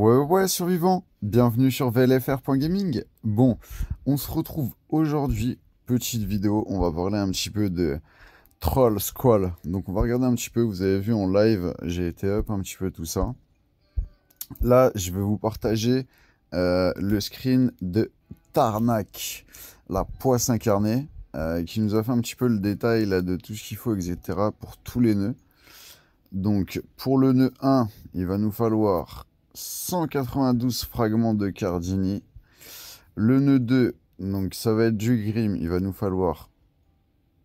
Ouais, ouais, ouais survivants, bienvenue sur VLFR.gaming. Bon, on se retrouve aujourd'hui, petite vidéo, on va parler un petit peu de Troll Squall. Donc on va regarder un petit peu, vous avez vu en live, j'ai été up un petit peu tout ça. Là, je vais vous partager euh, le screen de Tarnac, la poisse incarnée, euh, qui nous a fait un petit peu le détail là, de tout ce qu'il faut, etc. pour tous les nœuds. Donc pour le nœud 1, il va nous falloir 192 fragments de Cardini. Le nœud 2, donc ça va être du Grim, il va nous falloir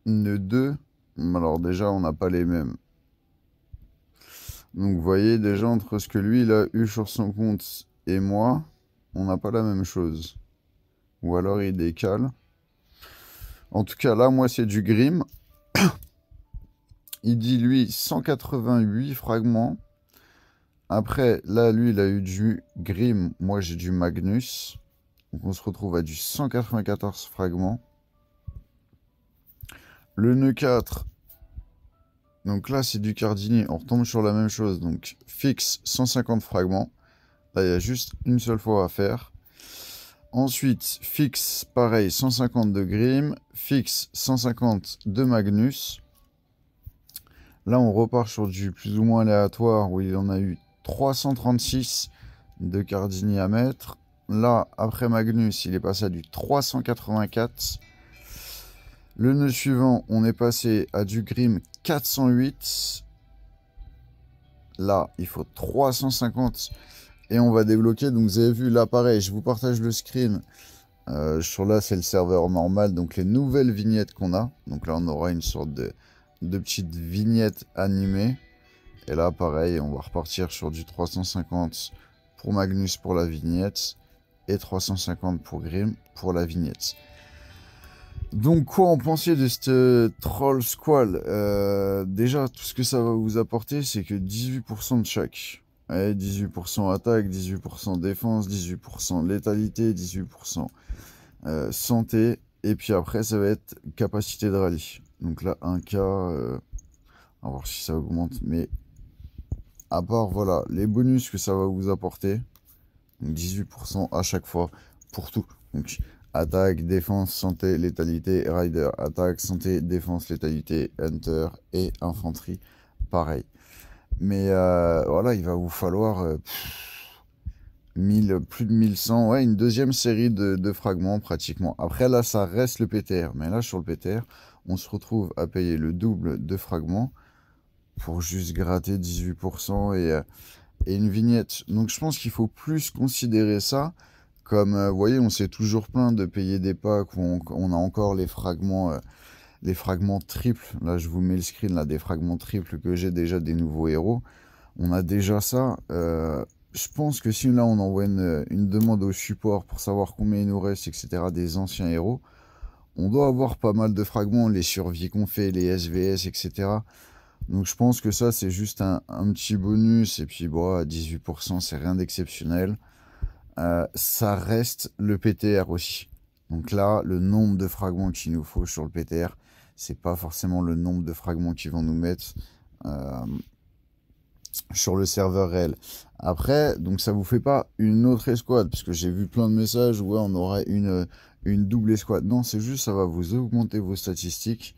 nœud 2. Alors déjà, on n'a pas les mêmes. Donc vous voyez déjà entre ce que lui il a eu sur son compte et moi, on n'a pas la même chose. Ou alors il décale. En tout cas là, moi c'est du Grim. il dit lui 188 fragments. Après, là, lui, il a eu du Grim. Moi, j'ai du Magnus. Donc, on se retrouve à du 194 fragments. Le nœud 4. Donc là, c'est du Cardini. On retombe sur la même chose. Donc, fixe 150 fragments. Là, il y a juste une seule fois à faire. Ensuite, fixe, pareil, 150 de Grim. Fixe, 150 de Magnus. Là, on repart sur du plus ou moins aléatoire où il en a eu 336 de Cardini à mettre. Là, après Magnus, il est passé à du 384. Le nœud suivant, on est passé à du Grim 408. Là, il faut 350 et on va débloquer. Donc, vous avez vu, l'appareil je vous partage le screen. Euh, sur là, c'est le serveur normal, donc les nouvelles vignettes qu'on a. Donc là, on aura une sorte de, de petite vignette animée. Et là, pareil, on va repartir sur du 350 pour Magnus pour la vignette et 350 pour Grimm pour la vignette. Donc quoi en penser de cette euh, troll squall euh, Déjà, tout ce que ça va vous apporter, c'est que 18% de chaque. 18% attaque, 18% défense, 18% létalité, 18% euh, santé. Et puis après, ça va être capacité de rallye. Donc là, un k euh, on va voir si ça augmente, mais à part voilà, les bonus que ça va vous apporter. 18% à chaque fois pour tout. Donc attaque, défense, santé, létalité, rider, attaque, santé, défense, létalité, hunter et infanterie, pareil. Mais euh, voilà, il va vous falloir euh, plus de 1100, ouais, une deuxième série de, de, fragments pratiquement. Après là, ça reste le PTR, mais là sur le PTR, on se retrouve à payer le double de fragments pour juste gratter 18% euh, et, une vignette. Donc je pense qu'il faut plus considérer ça comme, euh, vous voyez, on s'est toujours plaint de payer des packs, on, on a encore les fragments, euh, les fragments triples. Là, je vous mets le screen là, des fragments triples que j'ai déjà des nouveaux héros. On a déjà ça. je pense que si là on envoie une, une, demande au support pour savoir combien il nous reste, etc., des anciens héros, on doit avoir pas mal de fragments, les survies qu'on fait, les SVS, etc. Donc je pense que ça, c'est juste un, petit bonus. Et puis, bon, à 18%, c'est rien d'exceptionnel. Euh, ça reste le PTR aussi. Donc là, le nombre de fragments qu'il nous faut sur le PTR, c'est pas forcément le nombre de fragments qu'ils vont nous mettre euh, sur le serveur réel. Après, donc ça vous fait pas une autre escouade, parce que j'ai vu plein de messages où on aurait une, une double escouade. Non, c'est juste ça va vous augmenter vos statistiques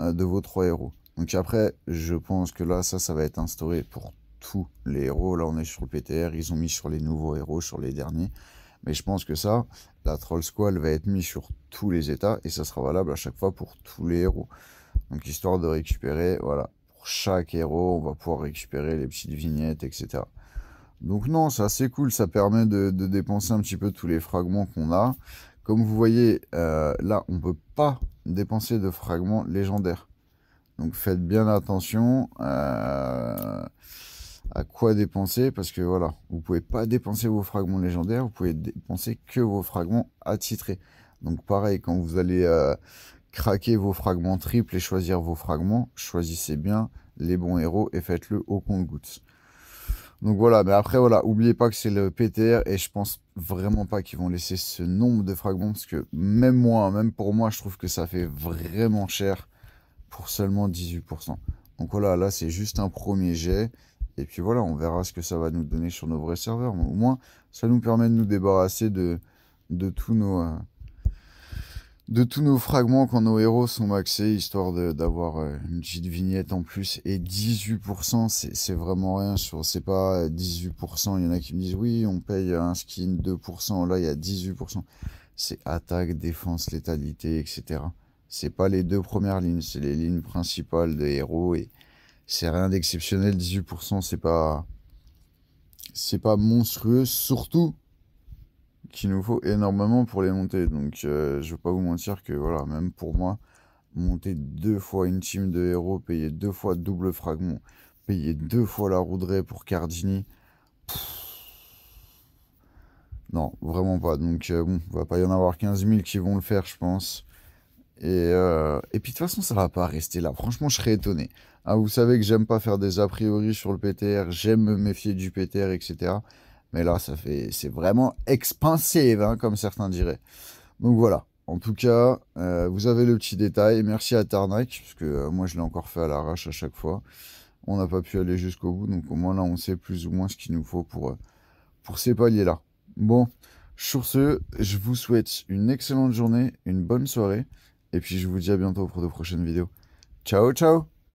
euh, de vos trois héros. Donc après, je pense que là, ça, ça va être instauré pour tous les héros. Là, on est sur le PTR, ils ont mis sur les nouveaux héros, sur les derniers. Mais je pense que ça, la Troll Squall va être mise sur tous les états et ça sera valable à chaque fois pour tous les héros. Donc histoire de récupérer, voilà, pour chaque héros, on va pouvoir récupérer les petites vignettes, etc. Donc non, c'est assez cool, ça permet de, dépenser un petit peu tous les fragments qu'on a. Comme vous voyez, euh, là, on ne peut pas dépenser de fragments légendaires. Donc faites bien attention euh, à, quoi dépenser parce que voilà, vous pouvez pas dépenser vos fragments légendaires, vous pouvez dépenser que vos fragments attitrés. Donc pareil, quand vous allez euh, craquer vos fragments triples et choisir vos fragments, choisissez bien les bons héros et faites-le au compte-gouttes. Donc voilà, mais après voilà, oubliez pas que c'est le PTR et je pense vraiment pas qu'ils vont laisser ce nombre de fragments parce que même moi, même pour moi, je trouve que ça fait vraiment cher pour seulement 18%. Donc voilà, là c'est juste un premier jet. Et puis voilà, on verra ce que ça va nous donner sur nos vrais serveurs. au moins, ça nous permet de nous débarrasser de, de tous nos... Euh, de tous nos fragments quand nos héros sont maxés, histoire d'avoir euh, une petite vignette en plus. Et 18%, c'est vraiment rien. C'est pas 18%. Il y en a qui me disent oui, on paye un skin 2%. Là, il y a 18%. C'est attaque, défense, létalité, etc c'est pas les deux premières lignes, c'est les lignes principales des héros et c'est rien d'exceptionnel. 18%, c'est pas, c'est pas monstrueux, surtout qu'il nous faut énormément pour les monter. Donc, euh, je vais pas vous mentir que voilà, même pour moi, monter deux fois une team de héros, payer deux fois double fragment, payer deux fois la roudrée pour Cardini. non, vraiment pas. Donc, il euh, bon, va pas y en avoir 15 000 qui vont le faire, je pense. Euh, et, puis de toute façon, ça va pas rester là. Franchement, je serais étonné. Hein, vous savez que j'aime pas faire des a priori sur le PTR, j'aime me méfier du PTR, etc. Mais là, ça fait, c'est vraiment expensive, hein, comme certains diraient. Donc voilà. En tout cas, euh, vous avez le petit détail. Merci à Tarnac, parce que euh, moi, je l'ai encore fait à l'arrache à chaque fois. On n'a pas pu aller jusqu'au bout, donc au moins là, on sait plus ou moins ce qu'il nous faut pour, pour ces paliers-là. Bon, sur ce, je vous souhaite une excellente journée, une bonne soirée. Et puis je vous dis à bientôt pour de prochaines vidéos. Ciao, ciao